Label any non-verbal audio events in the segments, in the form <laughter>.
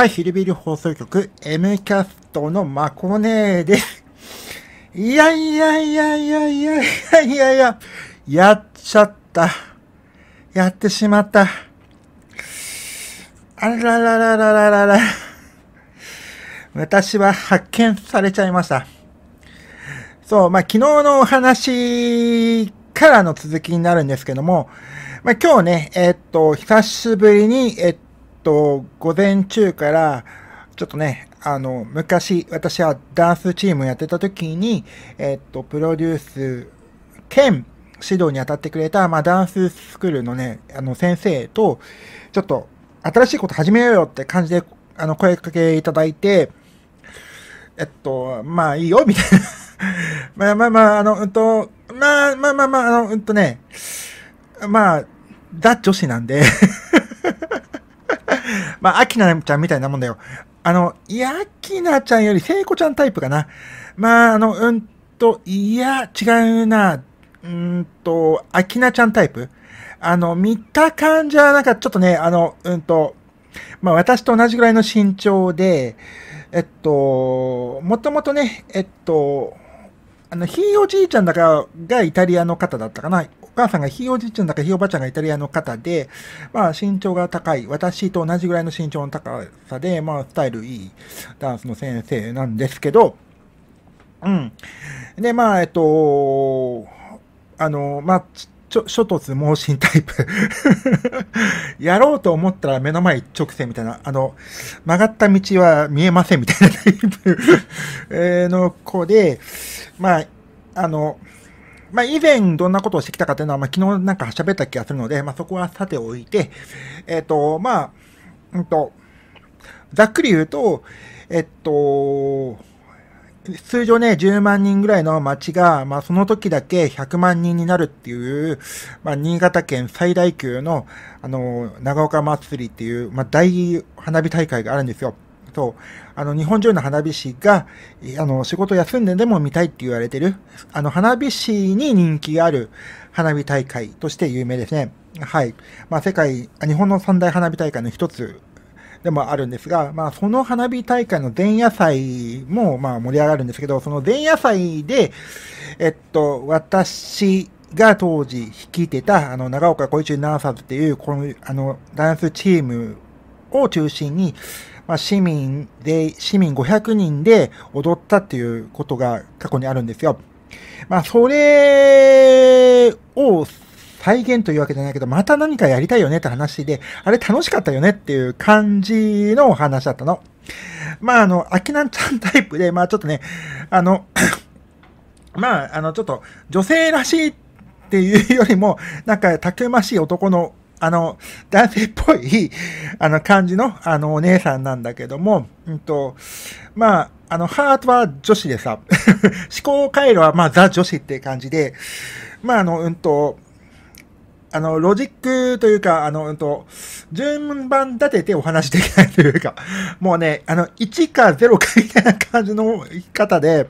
はい、ヒルビル放送局 M キャストのマコネーです。いやいやいやいやいやいやいやいや、やっちゃった。やってしまった。あららららららら。私は発見されちゃいました。そう、まあ、昨日のお話からの続きになるんですけども、まあ、今日ね、えっと、久しぶりに、えっと、午前中から、ちょっとね、あの、昔、私はダンスチームやってた時に、えっと、プロデュース兼指導に当たってくれた、まあ、ダンススクールのね、あの、先生と、ちょっと、新しいこと始めようよって感じで、あの、声かけいただいて、えっと、まあいいよ、みたいな <laughs> まあまあまあ、あの、うんと、まあまあまあまあ、あの、うんとね、まあ、ザ女子なんで <laughs> まあ、アキナちゃんみたいなもんだよ。あの、いや、アキナちゃんより聖子ちゃんタイプかな。まあ、あの、うんと、いや、違うな。うんと、アキナちゃんタイプ。あの、見た感じは、なんかちょっとね、あの、うんと、まあ、私と同じぐらいの身長で、えっと、もともとね、えっと、あの、ひいおじいちゃんだかがイタリアの方だったかな。お母さんがひいおじいちゃんだかひいおばあちゃんがイタリアの方で、まあ身長が高い、私と同じぐらいの身長の高さで、まあスタイルいいダンスの先生なんですけど、うん。で、まあ、えっと、あの、まあ、ちょ、諸突猛進タイプ <laughs> やろうと思ったら目の前一直線みたいな、あの、曲がった道は見えませんみたいなタイプ <laughs> の子で、まあ、あの、まあ、以前どんなことをしてきたかというのは、まあ、昨日なんか喋った気がするので、まあ、そこはさておいて、えっ、ー、と、まあ、うんと、ざっくり言うと、えっと、通常ね、10万人ぐらいの町が、まあその時だけ100万人になるっていう、まあ新潟県最大級の、あの、長岡祭りっていう、まあ大花火大会があるんですよ。そう。あの、日本中の花火師が、あの、仕事休んででも見たいって言われてる、あの、花火師に人気がある花火大会として有名ですね。はい。まあ世界、日本の三大花火大会の一つでもあるんですが、まあ、その花火大会の前夜祭も、まあ、盛り上がるんですけど、その前夜祭で、えっと、私が当時率いてた、あの、長岡小一ナンサーズっていう、この、あの、ダンスチームを中心に、まあ、市民で、市民500人で踊ったっていうことが過去にあるんですよ。まあ、それを再現というわけじゃないけど、また何かやりたいよねって話で、あれ楽しかったよねっていう感じのお話だったの。まあ、あの、アキナンちゃんタイプで、まあちょっとね、あの <coughs> まあ、あの、ちょっと女性らしいっていうよりも、なんか、たくましい男の、あの、男性っぽい、あの、感じの、あの、お姉さんなんだけども、うんと、まあ、あの、ハートは女子でさ、<laughs> 思考回路は、まあ、ザ女子って感じで、まあ、あの、うんと、あの、ロジックというか、あの、うんと、順番立ててお話できないというか、<laughs> もうね、あの、1か0かみたいな感じの言い方で、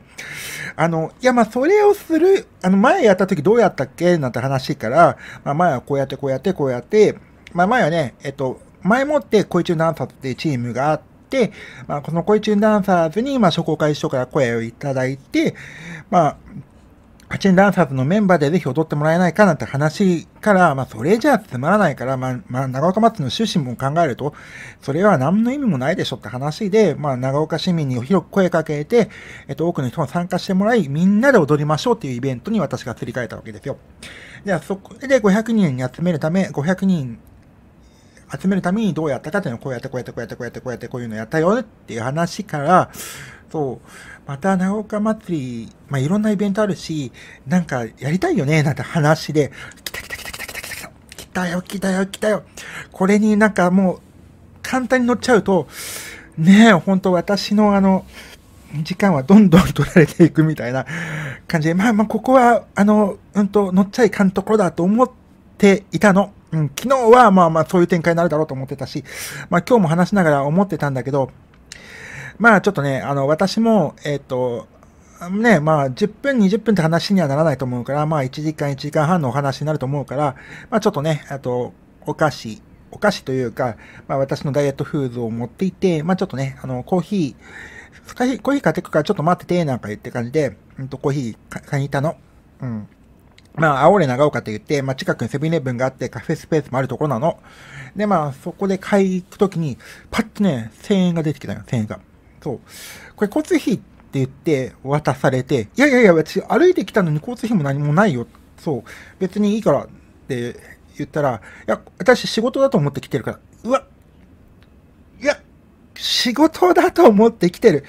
あの、いや、まそれをする、あの、前やった時どうやったっけなんて話から、まあ、前はこうやって、こうやって、こうやって、まあ、前はね、えっと、前もって、恋中ダンサーっていうチームがあって、まあ、この恋中ダンサーズに、ま初公開師匠から声をいただいて、まあ、パチンダンサーズのメンバーでぜひ踊ってもらえないかなんて話から、まあ、それじゃつまらないから、まあ、まあ、長岡祭りの趣旨も考えると、それは何の意味もないでしょって話で、まあ、長岡市民に広く声かけて、えっと、多くの人が参加してもらい、みんなで踊りましょうっていうイベントに私がすり替えたわけですよ。じゃあ、そこで500人に集めるため、500人集めるためにどうやったかっていうのをこうやってこうやってこうやってこうやってこうやってこういうのやったよっていう話から、そう。また長岡祭り、まあ、いろんなイベントあるし、なんかやりたいよね、なんて話で、来た来た来た来た来た来た来た来たよ来たよ来たよ。これになんかもう、簡単に乗っちゃうと、ねえ、本当私のあの、時間はどんどん取られていくみたいな感じで、まあまあ、ここは、あの、うんと、乗っちゃいかんところだと思っていたの。うん、昨日はまあまあそういう展開になるだろうと思ってたし、まあ今日も話しながら思ってたんだけど、まあちょっとね、あの、私も、えっ、ー、と、ね、まあ、10分、20分って話にはならないと思うから、まあ、1時間、1時間半のお話になると思うから、まあ、ちょっとね、あと、お菓子、お菓子というか、まあ、私のダイエットフーズを持っていて、まあ、ちょっとね、あの、コーヒー、コーヒー、コーヒー買ってくからちょっと待ってて、なんか言って感じで、うんと、コーヒー買いに行ったの。うん。まあ、青れ長岡って言って、まあ、近くにセブンイレブンがあって、カフェスペースもあるところなの。で、まあ、そこで買い行くときに、パッとね、1000円が出てきたよ、1000円が。そう。これ交通費って言って渡されて、いやいやいや、私歩いてきたのに交通費も何もないよ。そう。別にいいからって言ったら、いや、私仕事だと思って来てるから、うわ、いや、仕事だと思って来てる。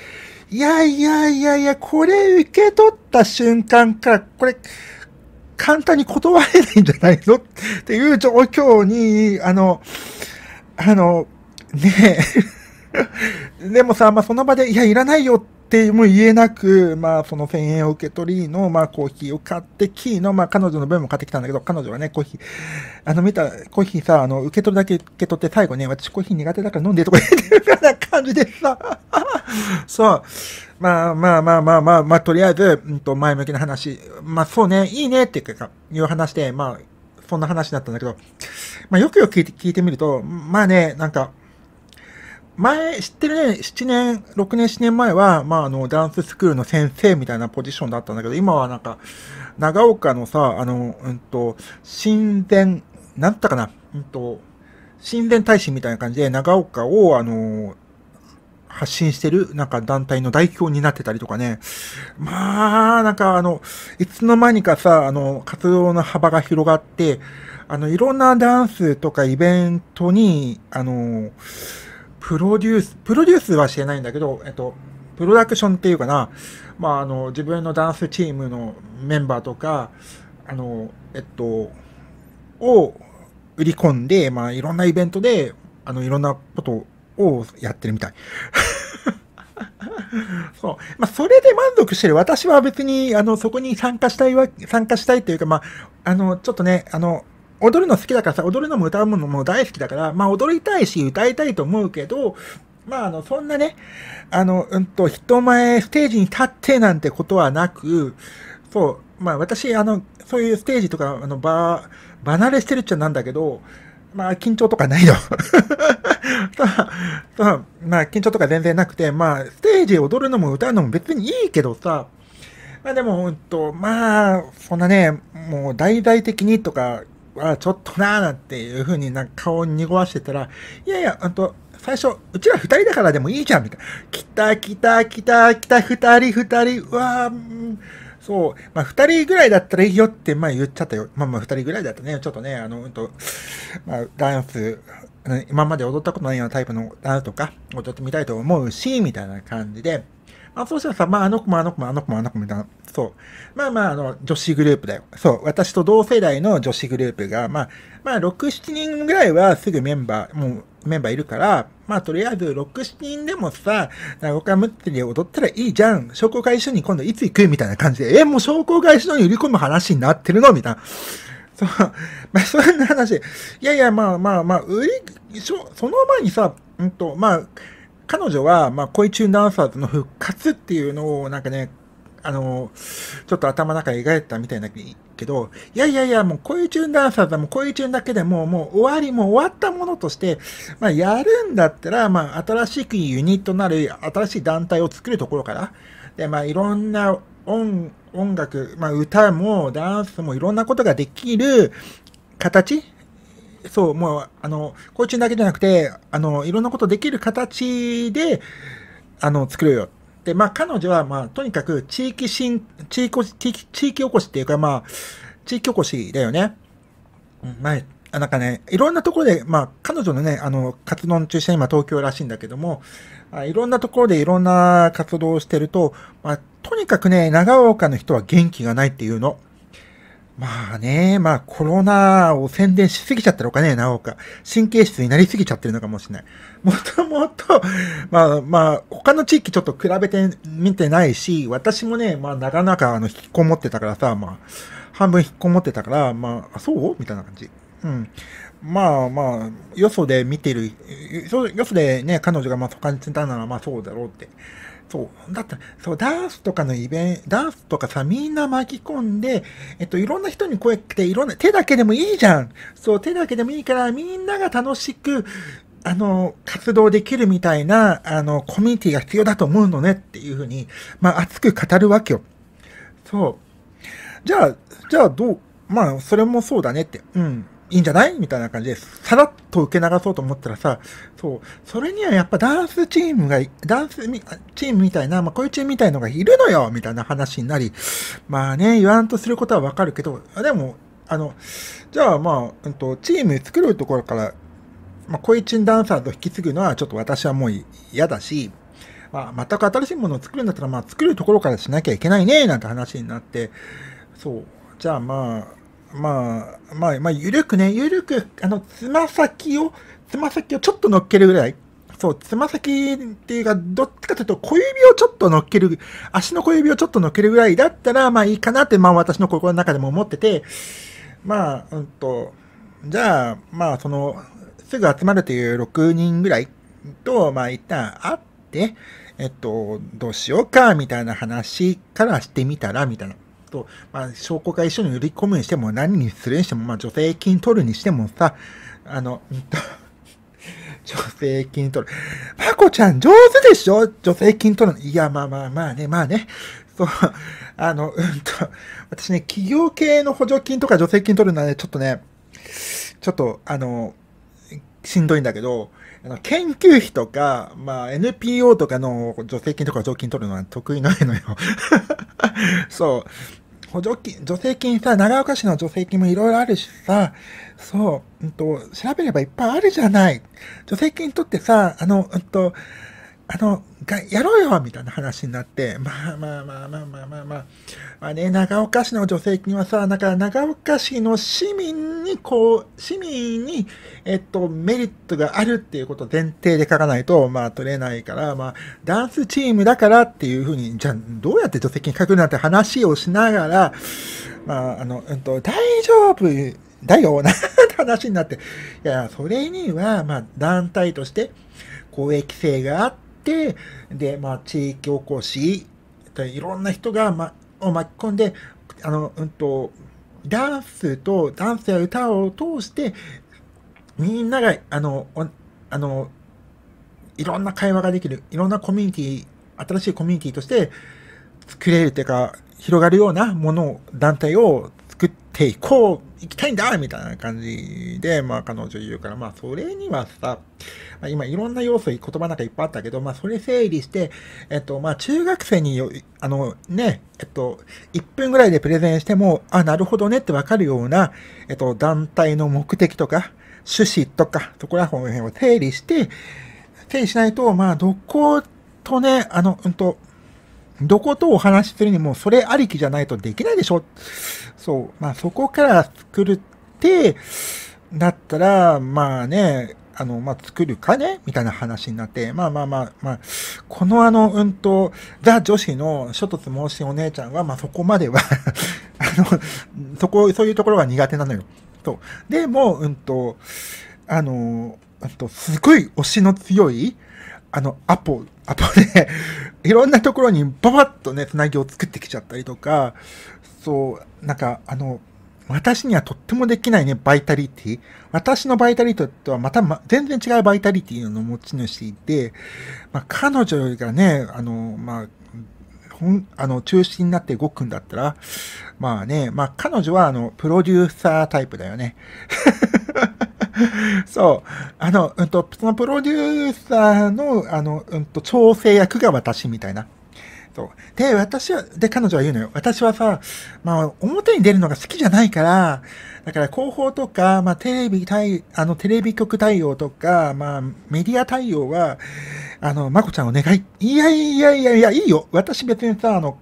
いやいやいやいや、これ受け取った瞬間から、これ、簡単に断れないんじゃないのっていう状況に、あの、あの、ねえ <laughs> でもさ、まあ、その場で、いや、いらないよっても言えなく、まあ、その1000円を受け取りの、まあ、コーヒーを買って、キーの、まあ、彼女の分も買ってきたんだけど、彼女はね、コーヒー、あの、見た、コーヒーさ、あの、受け取るだけ受け取って、最後ね、私コーヒー苦手だから飲んでとか言ってるような感じでさ、<laughs> そう、まあまあまあまあまあ、まあ、とりあえず、うんと、前向きな話、まあ、そうね、いいねっていうか、いう話で、まあ、そんな話だったんだけど、まあ、よくよく聞いて聞いてみると、まあね、なんか、前、知ってるね、7年、6年、7年前は、まあ、あの、ダンススクールの先生みたいなポジションだったんだけど、今はなんか、長岡のさ、あの、うんと、親善、なんったかな、うんと、親善大使みたいな感じで、長岡を、あの、発信してる、なんか団体の代表になってたりとかね。まあ、なんかあの、いつの間にかさ、あの、活動の幅が広がって、あの、いろんなダンスとかイベントに、あの、プロデュース、プロデュースはしてないんだけど、えっと、プロダクションっていうかな、まあ、あの、自分のダンスチームのメンバーとか、あの、えっと、を売り込んで、まあ、いろんなイベントで、あの、いろんなことをやってるみたい。<laughs> そう。まあ、それで満足してる。私は別に、あの、そこに参加したいわ、参加したいというか、まあ、あの、ちょっとね、あの、踊るの好きだからさ、踊るのも歌うのも大好きだから、まあ踊りたいし歌いたいと思うけど、まあ、あの、そんなね、あの、うんと、人前、ステージに立ってなんてことはなく、そう、まあ私、あの、そういうステージとか、あの、ば、離れしてるっちゃなんだけど、まあ、緊張とかないの <laughs> う、まあ、緊張とか全然なくて、まあ、ステージ踊るのも歌うのも別にいいけどさ、まあでも、うんと、まあ、そんなね、もう大々的にとか、はちょっとなーなんていうふうになんか顔を濁わしてたら、いやいや、あと、最初、うちら二人だからでもいいじゃん、みたいな。来た、来た、来た、来た、二人、二人、うわー、そう、まあ、二人ぐらいだったらいいよって、まあ言っちゃったよ。まあまあ二人ぐらいだったね、ちょっとね、あの、うんと、まあ、ダンス、今まで踊ったことないようなタイプのダンスとか踊ってみたいと思うし、みたいな感じで、あそうしたらさ、まあ、あの子もあの子もあの子もあの子もみたいな、そう。まあまあ、あの、女子グループだよ。そう。私と同世代の女子グループが、まあ、まあ、6、7人ぐらいはすぐメンバー、もう、メンバーいるから、まあ、とりあえず、6、7人でもさ、長岡祭り踊ったらいいじゃん。商工会所に今度いつ行くみたいな感じで、え、もう商工会所に売り込む話になってるのみたいな。そう。<laughs> まあ、そんな話。いやいや、まあまあまあ、売り、その前にさ、うんと、まあ、彼女は、まあ、恋中ダンサーズの復活っていうのを、なんかね、あの、ちょっと頭の中描いたみたいなけど、いやいやいや、もう恋中ダンサーズはもう恋中だけでもう、もう終わり、もう終わったものとして、まあ、やるんだったら、まあ、新しくユニットなる、新しい団体を作るところから、で、まあ、いろんな音、音楽、まあ、歌もダンスもいろんなことができる形そう、もう、あの、コーチンだけじゃなくて、あの、いろんなことできる形で、あの、作るよ。で、まあ、彼女は、まあ、とにかく、地域新、地域、地域おこしっていうか、まあ、地域おこしだよね。まあ、なんかね、いろんなところで、まあ、彼女のね、あの、活動の中心は今東京らしいんだけども、あいろんなところでいろんな活動をしてると、まあ、とにかくね、長岡の人は元気がないっていうの。まあね、まあコロナを宣伝しすぎちゃったのかね、なおか。神経質になりすぎちゃってるのかもしれない。もともと、まあまあ、他の地域ちょっと比べてみてないし、私もね、まあなかなかあの、引きこもってたからさ、まあ、半分引きこもってたから、まあ、あそうみたいな感じ。うん。まあまあ、よそで見てる、よそでね、彼女がまあ、他に感んたならまあそうだろうって。そう。だって、そう、ダンスとかのイベント、ダンスとかさ、みんな巻き込んで、えっと、いろんな人に声って、いろんな、手だけでもいいじゃん。そう、手だけでもいいから、みんなが楽しく、あの、活動できるみたいな、あの、コミュニティが必要だと思うのねっていうふうに、まあ、熱く語るわけよ。そう。じゃあ、じゃあどう、まあ、それもそうだねって。うん。いいんじゃないみたいな感じで、さらっと受け流そうと思ったらさ、そう、それにはやっぱダンスチームが、ダンスチームみたいな、まあこういうチームみたいのがいるのよみたいな話になり、まあね、言わんとすることはわかるけど、でも、あの、じゃあまあ、うんと、チーム作るところから、まあ、いイチダンサーと引き継ぐのはちょっと私はもう嫌だし、まあ、全く新しいものを作るんだったら、まあ、作るところからしなきゃいけないね、なんて話になって、そう、じゃあまあ、まあ、まあ、まあ、ゆるくね、ゆるく、あの、つま先を、つま先をちょっと乗っけるぐらい。そう、つま先っていうか、どっちかというと、小指をちょっと乗っける、足の小指をちょっと乗っけるぐらいだったら、まあいいかなって、まあ私の心の中でも思ってて、まあ、うんと、じゃあ、まあその、すぐ集まるという6人ぐらいと、まあ一旦会って、えっと、どうしようか、みたいな話からしてみたら、みたいな。と、まあ、証拠が一緒に売り込むにしても、何にするにしても、まあ、助成金取るにしてもさ、あの、うんと、助成金取る。まこちゃん上手でしょ助成金取るの。いや、まあまあまあね、まあね。そう、あの、うんと、私ね、企業系の補助金とか助成金取るのはね、ちょっとね、ちょっと、あの、しんどいんだけど、あの研究費とか、まあ、NPO とかの助成金とか助金取るのは得意ないのよ <laughs> そう。補助金、助成金さ、長岡市の助成金もいろいろあるしさ、そう、うんと、調べればいっぱいあるじゃない。助成金取ってさ、あの、うんと、あの、がやろうよみたいな話になって、まあまあまあまあまあまあまあ、まあね、長岡市の助成金はさ、なんか長岡市の市民に、こう、市民に、えっと、メリットがあるっていうことを前提で書かないと、まあ取れないから、まあ、ダンスチームだからっていうふうに、じゃあどうやって助成金書くなんて話をしながら、まあ、あの、うんと、大丈夫だよなって話になって、いや、それには、まあ、団体として、公益性があって、、で、まあ、地域おこし、いろんな人が、ま、を巻き込んで、あの、うんと、ダンスと、ダンスや歌を通して、みんなが、あの、あの、いろんな会話ができる、いろんなコミュニティ、新しいコミュニティとして作れるというか、広がるようなものを、団体をていこう、行きたいんだみたいな感じで、まあ彼女言うから、まあそれにはさ、今いろんな要素、言葉なんかいっぱいあったけど、まあそれ整理して、えっと、まあ中学生にあのね、えっと、1分ぐらいでプレゼンしても、あ、なるほどねってわかるような、えっと、団体の目的とか、趣旨とか、そこら辺を整理して、整理しないと、まあどことね、あの、うんと、どことお話しするにも、それありきじゃないとできないでしょ。そう。まあ、そこから作るって、だったら、まあね、あの、まあ、作るかねみたいな話になって、まあまあまあ、まあ、このあの、うんと、ザ女子の諸突申しお姉ちゃんは、まあそこまでは <laughs> あの、そこ、そういうところが苦手なのよ。そう。でも、うんと、あの、あと、すごい推しの強い、あの、アポ、アポで <laughs> いろんなところにババッとね、つなぎを作ってきちゃったりとか、そう、なんか、あの、私にはとってもできないね、バイタリティ。私のバイタリティとはまた、ま、全然違うバイタリティの持ち主で、まあ、彼女がね、あの、まあ、ほん、あの、中心になって動くんだったら、まあね、まあ彼女はあの、プロデューサータイプだよね。<laughs> <laughs> そう。あの、うんと、そのプロデューサーの、あの、うんと、調整役が私みたいな。そう。で、私は、で、彼女は言うのよ。私はさ、まあ、表に出るのが好きじゃないから、だから広報とか、まあ、テレビ対、あの、テレビ局対応とか、まあ、メディア対応は、あの、まこちゃんお願い。いやいやいやいや、いいよ。私別にさ、あの、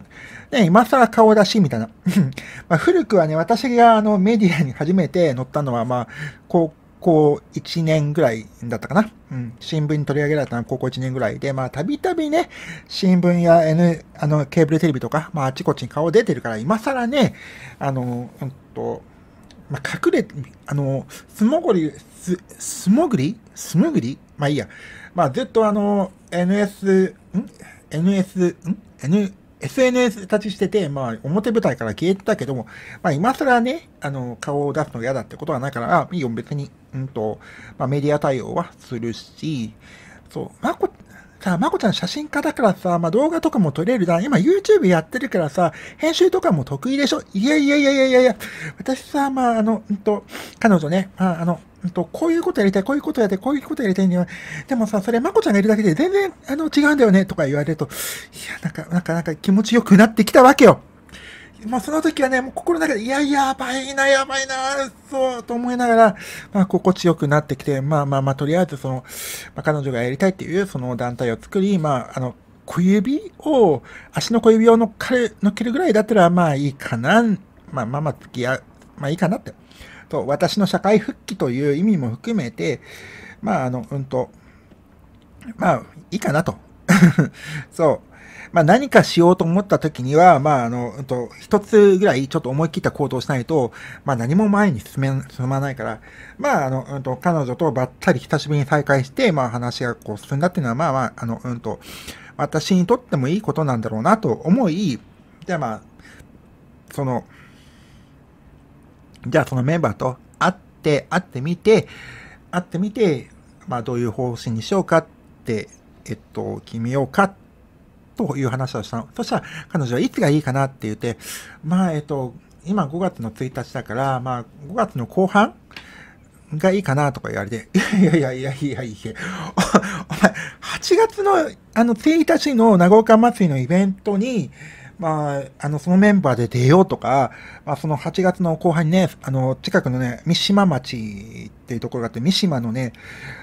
ね、今更顔出し、みたいな。<laughs> まあ、古くはね、私があの、メディアに初めて乗ったのは、まあ、こう、校1年ぐらいだったかな。うん。新聞に取り上げられたのは高校1年ぐらいで、まあ、たびたびね、新聞や N、あの、ケーブルテレビとか、まあ、あちこちに顔出てるから、今更ね、あの、うんと、まあ、隠れ、あの、素潜り、す、素潜り素潜りまあいいや。まあずっとあの、NS、ん ?NS、ん ?N、SNS 立ちしてて、まあ表舞台から消えてたけども、まあ今更ね、あの、顔を出すの嫌だってことはないから、いいよ別にうんと、まあ、メディア対応はするし、そう、まこ、さあ、まこちゃん写真家だからさ、まあ、動画とかも撮れるな。今 YouTube やってるからさ、編集とかも得意でしょいやいやいやいやいやいや、私さ、まあ、あの、うんと、彼女ね、まあ、あの、うんと、こういうことやりたい、こういうことやって、こういうことやりたいには、でもさ、それ、まこちゃんがいるだけで全然、あの、違うんだよね、とか言われると、いや、なんか、なんか、なんか気持ちよくなってきたわけよ。まあ、その時はね、もう心の中で、いや、やばいな、やばいな、そう、と思いながら、まあ、心地よくなってきて、まあまあまあ、とりあえず、その、まあ、彼女がやりたいっていう、その団体を作り、まあ、あの、小指を、足の小指を乗っかる、乗っけるぐらいだったら、まあいいかな、まあまあまあ、付き合う、まあいいかなって。と、私の社会復帰という意味も含めて、まあ、あの、うんと、まあ、いいかなと。<laughs> そう。まあ、何かしようと思った時には、まあ、あの、と、一つぐらいちょっと思い切った行動しないと、まあ、何も前に進め、進まないから、まあ、あの、うんと、彼女とばったり久しぶりに再会して、まあ、話がこう進んだっていうのは、まあまあ、あの、うんと、私にとってもいいことなんだろうなと思い、じゃあまあ、その、じゃあそのメンバーと会って、会ってみて、会ってみて、まあ、どういう方針にしようかって、えっと、決めようかっという話をしたの。そしたら、彼女はいつがいいかなって言って、まあ、えっと、今5月の1日だから、まあ、5月の後半がいいかなとか言われて、いやいやいやいやいやお前、8月の、あの、1日の長岡祭りのイベントに、まあ、あの、そのメンバーで出ようとか、まあ、その8月の後半にね、あの、近くのね、三島町っていうところがあって、三島のね、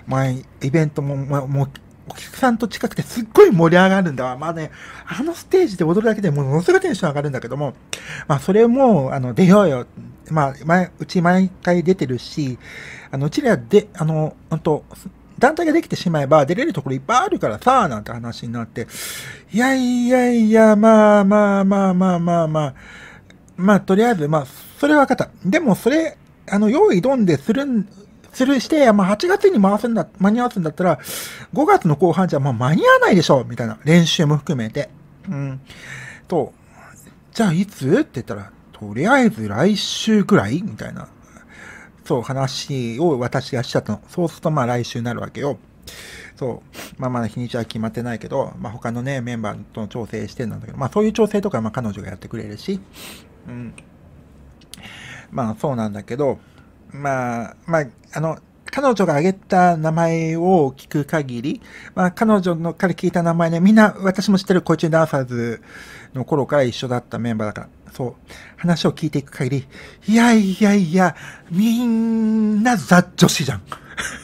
前、イベントも、もう、お客さんと近くてすっごい盛り上がるんだわ。まあね、あのステージで踊るだけでものすごいテンション上がるんだけども、まあそれも、あの、出ようよ。まあ、前、うち毎回出てるし、あの、うちらで、あの、ほんと、団体ができてしまえば出れるところいっぱいあるからさ、なんて話になって、いやいやいや、まあまあまあまあまあまあ、まあとりあえず、まあ、それは分かった。でもそれ、あの、用意どんでするん、するして、まあ、8月に回すんだ、間に合わすんだったら、5月の後半じゃ、まあ、間に合わないでしょみたいな。練習も含めて。うん。と、じゃあいつって言ったら、とりあえず来週くらいみたいな。そう、話を私がしちゃったの。そうすると、まあ、来週になるわけよ。そう。まあまあ日にちは決まってないけど、まあ他のね、メンバーとの調整してなんだけど、まあそういう調整とかまあ彼女がやってくれるし、うん。まあそうなんだけど、まあ、まあ、あの、彼女が挙げた名前を聞く限り、まあ、彼女のから聞いた名前ね、みんな私も知ってるコーチュダンサーズの頃から一緒だったメンバーだから、そう、話を聞いていく限り、いやいやいや、みんなザ女子じゃん。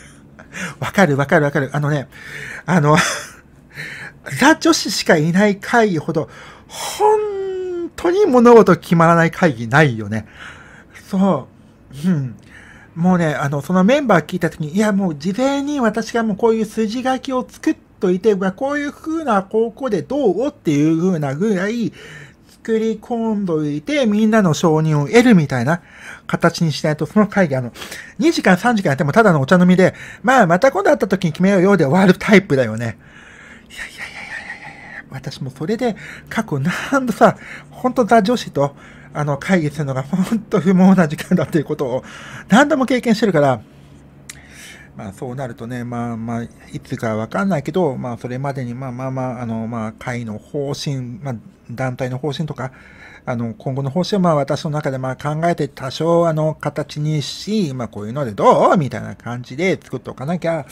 <laughs> わかるわかるわかる。あのね、あの <laughs> ザ女子しかいない会議ほど、本当に物事決まらない会議ないよね。そう。うん。もうね、あの、そのメンバー聞いたときに、いや、もう事前に私がもうこういう筋書きを作っといて、こういう風な高校でどうっていう風なぐらい、作り込んどいて、みんなの承認を得るみたいな形にしないと、その会議、あの、2時間3時間やってもただのお茶飲みで、まあ、また今度会った時に決めようよで終わるタイプだよね。いやいやいやいやいやいや私もそれで、過去何度さ、ほんとザ女子と、あの、会議するのが本当不毛な時間だっていうことを何度も経験してるから、まあそうなるとね、まあまあ、いつかわかんないけど、まあそれまでに、まあまあまあ、あの、まあ会の方針、まあ団体の方針とか、あの、今後の方針はまあ私の中でまあ考えて多少あの形にし、まあこういうのでどうみたいな感じで作っておかなきゃ、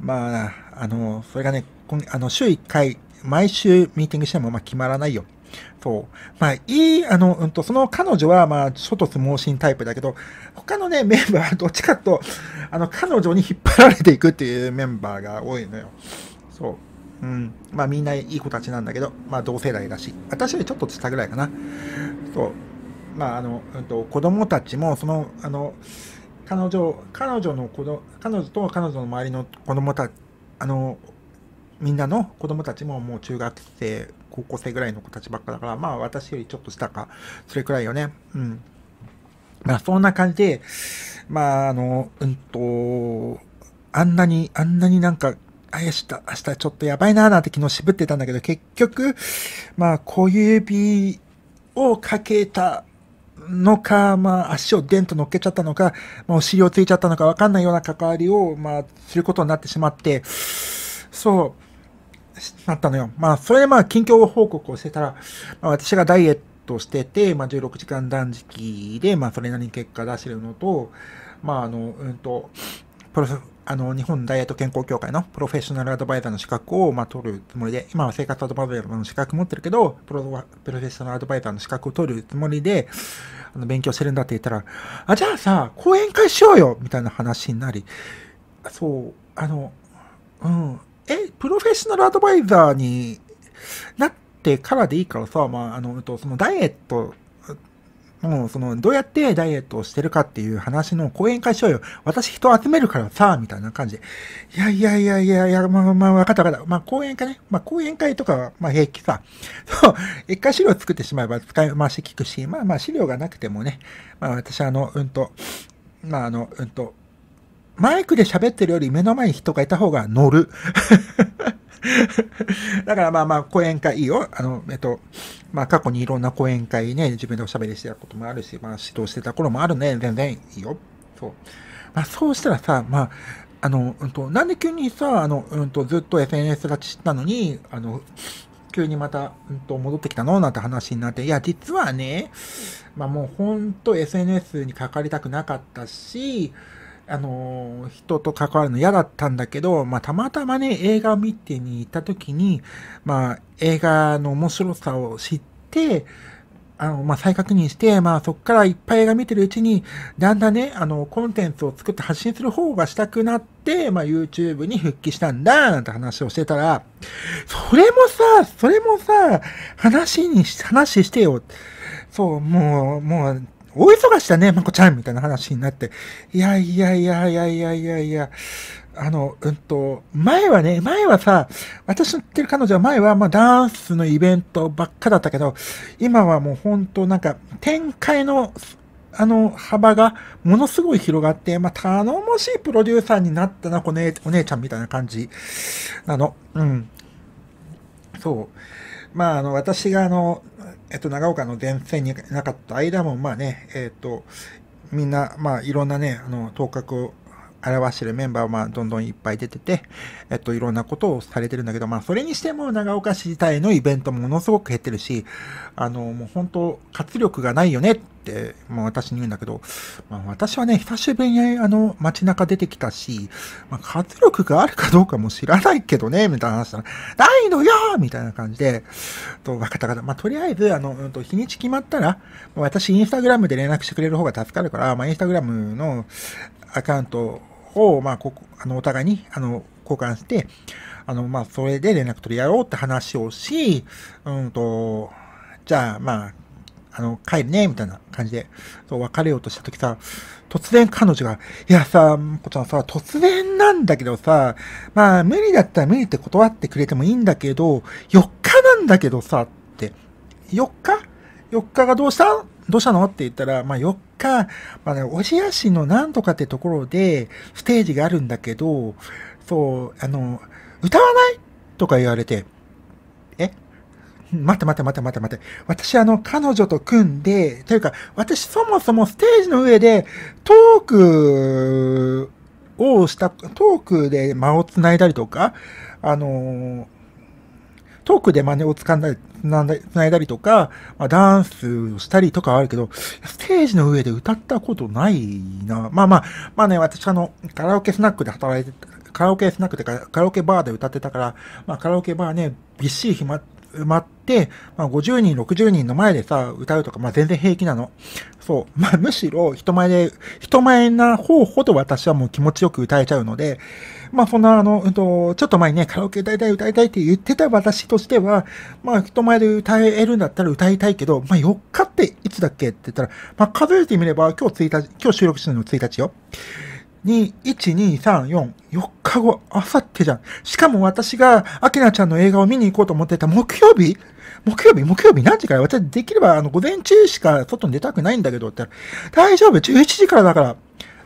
まあ、あの、それがね、あの、週1回、毎週ミーティングしてもまあ決まらないよ。そう。まあ、いい、あの、うんと、その彼女は、まあ、諸突猛進タイプだけど、他のね、メンバーはどっちかと、あの、彼女に引っ張られていくっていうメンバーが多いのよ。そう。うん。まあ、みんないい子たちなんだけど、まあ、同世代だし、私よりちょっと下ぐらいかな。そう。まあ、あの、うんと、子供たちも、その、あの、彼女、彼女の子供、彼女と彼女の周りの子供たち、あの、みんなの子供たちももう中学生高校生ぐらいの子たちばっかだから、まあ私よりちょっと下か、それくらいよね。うん。まあそんな感じで、まああの、うんと、あんなに、あんなになんか、あ、した、明日ちょっとやばいなーなんて昨日渋ってたんだけど、結局、まあ小指をかけたのか、まあ、足をデンと乗っけちゃったのか、まあ、お尻をついちゃったのかわかんないような関わりを、まあ、することになってしまって、そう、なったのよ。まあ、それでまあ、近況報告をしてたら、まあ、私がダイエットしてて、まあ、16時間断食で、まあ、それなりに結果出してるのと、まあ、あの、うんと、プロあの、日本ダイエット健康協会のプロフェッショナルアドバイザーの資格を、まあ、取るつもりで、今は生活アドバイザーの資格持ってるけど、プロプロフェッショナルアドバイザーの資格を取るつもりで、あの、勉強してるんだって言ったら、あ、じゃあさ、講演会しようよみたいな話になり、そう、あの、うん、え、プロフェッショナルアドバイザーになってからでいいからさ、まあ、あの、そのダイエット、もうその、どうやってダイエットをしてるかっていう話の講演会しようよ。私人集めるからさ、みたいな感じで。いやいやいやいやいや、まあまあ、わかったわかった。まあ講演会ね。まあ講演会とかは、まあ平気さ。<laughs> そう、一回資料作ってしまえば使い回し聞くし、まあまあ資料がなくてもね、まあ私あの、うんと、まああの、うんと、マイクで喋ってるより目の前に人がいた方が乗る。<laughs> だからまあまあ、講演会いいよ。あの、えっと、まあ過去にいろんな講演会ね、自分でお喋りしてたこともあるし、まあ指導してた頃もあるね。全然いいよ。そう。まあそうしたらさ、まあ、あの、うんと、なんで急にさ、あの、うんと、ずっと SNS 立ちしたのに、あの、急にまた、うんと、戻ってきたのなんて話になって、いや、実はね、まあもうほんと SNS にかかりたくなかったし、あのー、人と関わるの嫌だったんだけど、まあ、たまたまね、映画を見てに行った時に、まあ、映画の面白さを知って、あの、まあ、再確認して、まあ、そこからいっぱい映画見てるうちに、だんだんね、あの、コンテンツを作って発信する方がしたくなって、まあ、YouTube に復帰したんだ、なんて話をしてたら、それもさ、それもさ、話にし、話してよ。そう、もう、もう、大忙しだね、まこちゃんみたいな話になって、いやいやいやいやいやいやいや、あの、うんと、前はね、前はさ、私の言ってる彼女は前は、まあ、ダンスのイベントばっかだったけど、今はもう本当なんか、展開の、あの、幅がものすごい広がって、まあ、頼もしいプロデューサーになったな、このお姉ちゃんみたいな感じなの。うん。そう。まあ、あの、私があの、えっと、長岡の前線になかった間も、まあね、えっと、みんな、まあ、いろんなね、あの、頭角を表してるメンバーは、まあ、どんどんいっぱい出てて、えっと、いろんなことをされてるんだけど、まあ、それにしても、長岡市自体のイベントものすごく減ってるし、あの、もう本当、活力がないよね、まあ、私に言うんだけど、まあ、私はね、久しぶりにあの街中出てきたし、まあ、活力があるかどうかも知らないけどね、みたいな話したら、ないのよみたいな感じで、と分かった方、まあ、とりあえず、あの、うん、と日にち決まったら、私インスタグラムで連絡してくれる方が助かるから、まあ、インスタグラムのアカウントを、まあ、ここ、あの、お互いに、あの、交換して、あの、まあ、それで連絡取りやろうって話をし、うんと、じゃあ、まあ、あの、帰るね、みたいな感じで、そう、別れようとした時さ、突然彼女が、いやさ、こちゃんさ、突然なんだけどさ、まあ、無理だったら無理って断ってくれてもいいんだけど、4日なんだけどさ、って、4日 ?4 日がどうしたどうしたのって言ったら、まあ4日、まあね、おじやしのなんとかってところで、ステージがあるんだけど、そう、あの、歌わないとか言われて、待って待って待って待って待って。私あの、彼女と組んで、というか、私そもそもステージの上で、トークをした、トークで間を繋いだりとか、あのトークで真似をつかんだり、繋いだりとか、まあ、ダンスをしたりとかはあるけど、ステージの上で歌ったことないな。まあまあ、まあね、私あの、カラオケスナックで働いて、カラオケスナックでカラオケバーで歌ってたから、まあカラオケバーね、びっしり暇、埋まって、まあ、50人、60人の前でさ、歌うとか、まあ、全然平気なの。そう。<laughs> まあ、むしろ、人前で、人前な方ほど私はもう気持ちよく歌えちゃうので、まあ、そんな、あの、うんと、ちょっと前にね、カラオケ歌いたい、歌いたいって言ってた私としては、まあ、人前で歌えるんだったら歌いたいけど、まあ、4日っていつだっけって言ったら、まあ、数えてみれば、今日1日、今日収録してたの1日よ。に、1234、4日後、あさってじゃん。しかも私が、アキナちゃんの映画を見に行こうと思ってた木曜日木曜日木曜日何時から私できれば、あの、午前中しか外に出たくないんだけどって大丈夫 ?11 時からだから。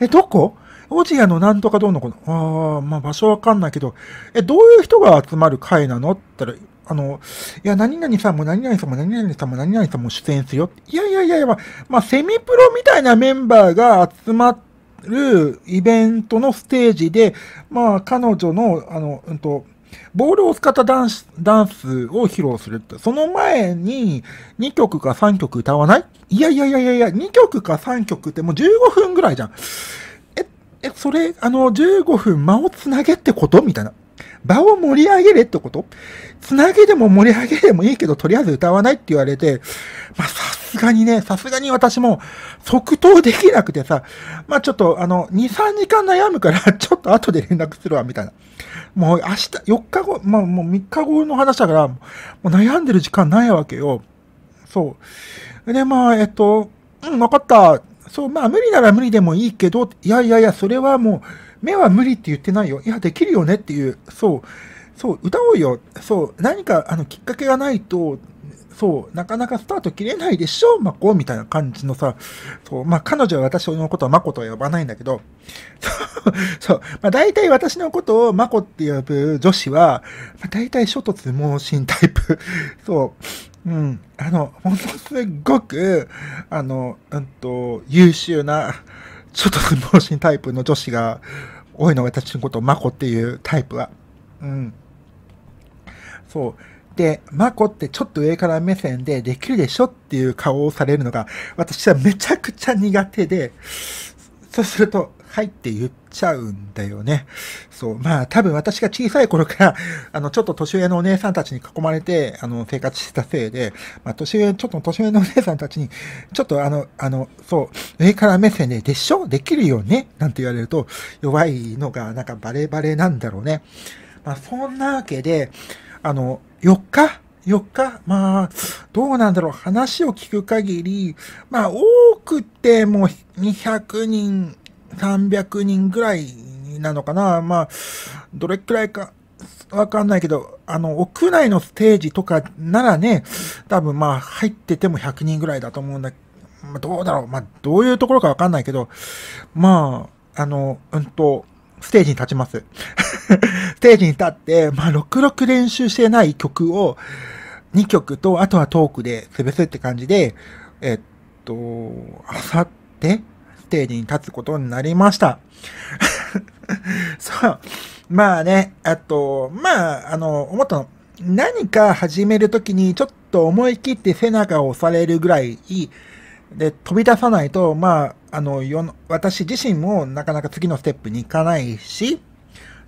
え、どこオジアのなんとかどうのこの、ああ、まあ場所わかんないけど、え、どういう人が集まる会なのって言ったら、あの、いや、何々さんも何々さんも何々さんも何々さんも出演するよ。いやいやいやいや、まあ、まあ、セミプロみたいなメンバーが集まって、るイベントのステージで、まあ、彼女の、あの、うんと、ボールを使ったダンスダンスを披露するって、その前に2曲か3曲歌わないいやいやいやいやいや、2曲か3曲ってもう15分ぐらいじゃん。え、え、それ、あの、15分間をつなげってことみたいな。場を盛り上げれってことつなげでも盛り上げでもいいけど、とりあえず歌わないって言われて、まあ、さすがにね、さすがに私も即答できなくてさ、まあ、ちょっと、あの、2、3時間悩むから、<laughs> ちょっと後で連絡するわ、みたいな。もう明日、4日後、まあ、もう3日後の話だから、もう悩んでる時間ないわけよ。そう。で、まあ、えっと、うん、わかった。そう、まあ、無理なら無理でもいいけど、いやいやいや、それはもう、目は無理って言ってないよ。いや、できるよねっていう、そう、そう、歌おうよ。そう、何かあのきっかけがないと、そう、なかなかスタート切れないでしょ、マコみたいな感じのさ、そう、まあ、彼女は私のことはマコとは呼ばないんだけど、<laughs> そう、まあ、大体私のことをマコって呼ぶ女子は、まあ、大体諸突猛進タイプ。<laughs> そう、うん、あの、ほんとすっごく、あの、うんと、優秀な、ちょっと無防心タイプの女子が多いのが私のことマコっていうタイプは。うん。そう。で、マコってちょっと上から目線でできるでしょっていう顔をされるのが私はめちゃくちゃ苦手で、そうすると、はいって言っちゃうんだよね。そう。まあ、多分私が小さい頃から、<laughs> あの、ちょっと年上のお姉さんたちに囲まれて、あの、生活してたせいで、まあ、年上、ちょっと年上のお姉さんたちに、ちょっとあの、あの、そう、上から目線で、でしょできるよねなんて言われると、弱いのが、なんかバレバレなんだろうね。まあ、そんなわけで、あの、4日4日まあ、どうなんだろう。話を聞く限り、まあ、多くても200人300人ぐらいなのかな。まあ、どれくらいか、わかんないけど、あの、屋内のステージとかならね、多分まあ、入ってても100人ぐらいだと思うんだまどうだろう。まあ、どういうところかわかんないけど、まあ、あの、うんと、ステージに立ちます。<laughs> ステージに立って、まあ、66練習してない曲を、2曲と、あとはトークで潰すって感じで、えっと、あさってテージに立つことになりました。<laughs> そう。まあね、あと、まあ、あの、思ったの、何か始めるときにちょっと思い切って背中を押されるぐらいで飛び出さないと、まあ、あの、よ私自身もなかなか次のステップに行かないし、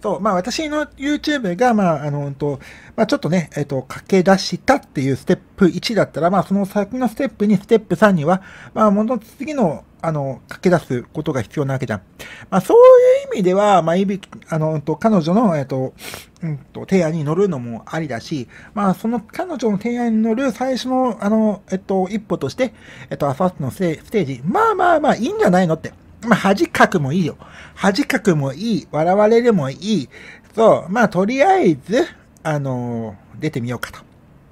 そう、まあ私の YouTube が、まあ、あの、うんと、まあちょっとね、えっ、と、駆け出したっていうステップ1だったら、まあその先のステップ2、ステップ3には、まあもの次のあの、駆け出すことが必要なわけじゃん。まあ、そういう意味では、まあ、いびき、あの、と、彼女の、えっと、うんと、提案に乗るのもありだし、まあ、その彼女の提案に乗る最初の、あの、えっと、一歩として、えっと、アサスのステージ、まあまあまあ、いいんじゃないのって。まあ、恥かくもいいよ。恥かくもいい。笑われるもいい。そう。まあ、とりあえず、あの、出てみようかと。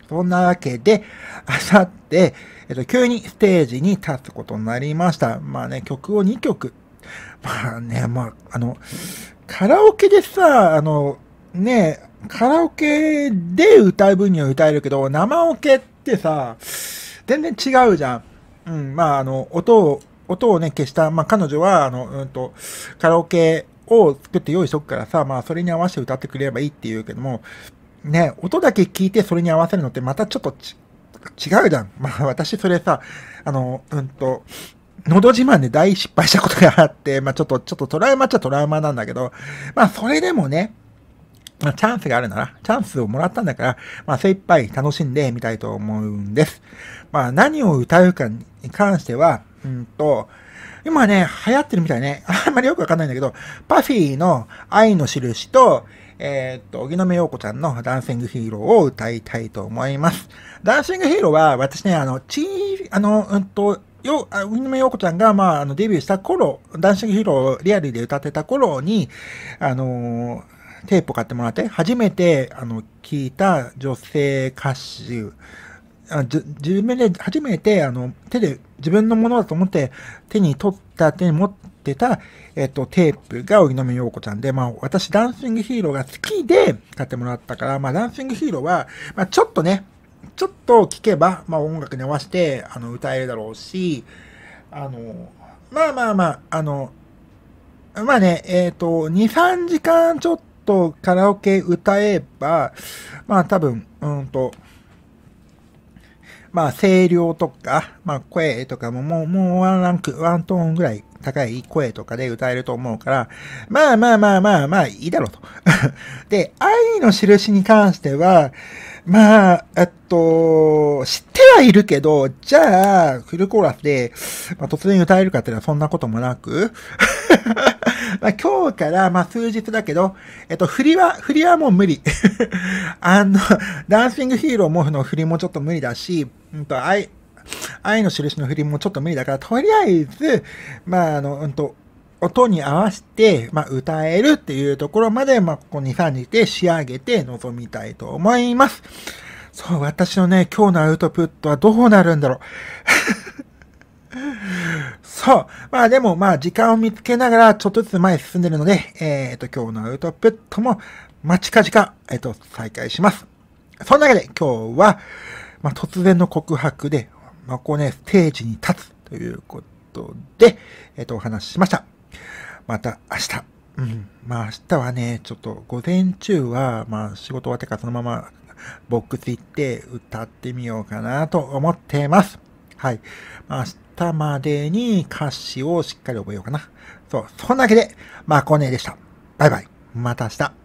そんなわけで、あさって、えっと、急にステージに立つことになりました。まあね、曲を2曲。まあね、まあ、あの、カラオケでさ、あの、ね、カラオケで歌う分には歌えるけど、生オケってさ、全然違うじゃん。うん、まあ、あの、音を、音をね、消した、まあ、彼女は、あの、うんと、カラオケを作って用意しとくからさ、まあ、それに合わせて歌ってくれればいいって言うけども、ね、音だけ聞いてそれに合わせるのってまたちょっと違うじゃん。<laughs> まあ私それさ、あの、うんと、喉自慢で大失敗したことがあって、まあちょっと、ちょっとトラウマっちゃトラウマなんだけど、まあそれでもね、まあチャンスがあるなら、チャンスをもらったんだから、まあ精一杯楽しんでみたいと思うんです。まあ何を歌うかに関しては、うんと、今ね、流行ってるみたいね。あんまりよくわかんないんだけど、パフィーの愛の印と、えー、っと、荻野目洋子ちゃんのダンシングヒーローを歌いたいと思います。ダンシングヒーローは、私ね、あの、ちあの、うんと、よ、あ、ウィンメちゃんが、まあ、あの、デビューした頃、ダンシングヒーローをリアルで歌ってた頃に、あのテープを買ってもらって、初めて、あの、聞いた女性歌手あ自分で初めてあの手で自分のものだと思って手に取った手に持ってた、えっと、テープが荻野目洋子ちゃんで、まあ、私ダンシングヒーローが好きで買ってもらったから、まあ、ダンシングヒーローは、まあ、ちょっとねちょっと聴けば、まあ、音楽に合わせてあの歌えるだろうしあのまあまあまああのまあねえっ、ー、と23時間ちょっとカラオケ歌えばまあ多分うんとまあ、声量とか、まあ、声とかももう、もうワンランク、ワントーンぐらい高い声とかで歌えると思うから、まあまあまあまあまあ、いいだろうと。<laughs> で、愛の印に関しては、まあ、えっと、知ってはいるけど、じゃあ、フルコーラスで、まあ、突然歌えるかっていうのはそんなこともなく、<laughs> まあ、今日から、まあ、数日だけど、えっと、振りは、振りはもう無理。<laughs> あの、ダンシングヒーローもフの振りもちょっと無理だし、うんと、愛、愛の印の振りもちょっと無理だから、とりあえず、まあ、あの、うんと、音に合わせて、まあ、歌えるっていうところまで、まあ、ここに3日で仕上げて臨みたいと思います。そう、私のね、今日のアウトプットはどうなるんだろう。<laughs> そう。まあでも、まあ時間を見つけながらちょっとずつ前進んでるので、えっ、ー、と、今日のアウトプットも、まかじか、えっ、ー、と、再開します。そんなわけで、今日は、まあ、突然の告白で、まあ、こうね、ステージに立つということで、えっ、と、お話ししました。また明日。うん。まあ、明日はね、ちょっと午前中は、まあ、仕事終わってからそのままボックス行って歌ってみようかなと思ってます。はい。まあ、明日までに歌詞をしっかり覚えようかな。そう。そんなわけで、まあ、こーでした。バイバイ。また明日。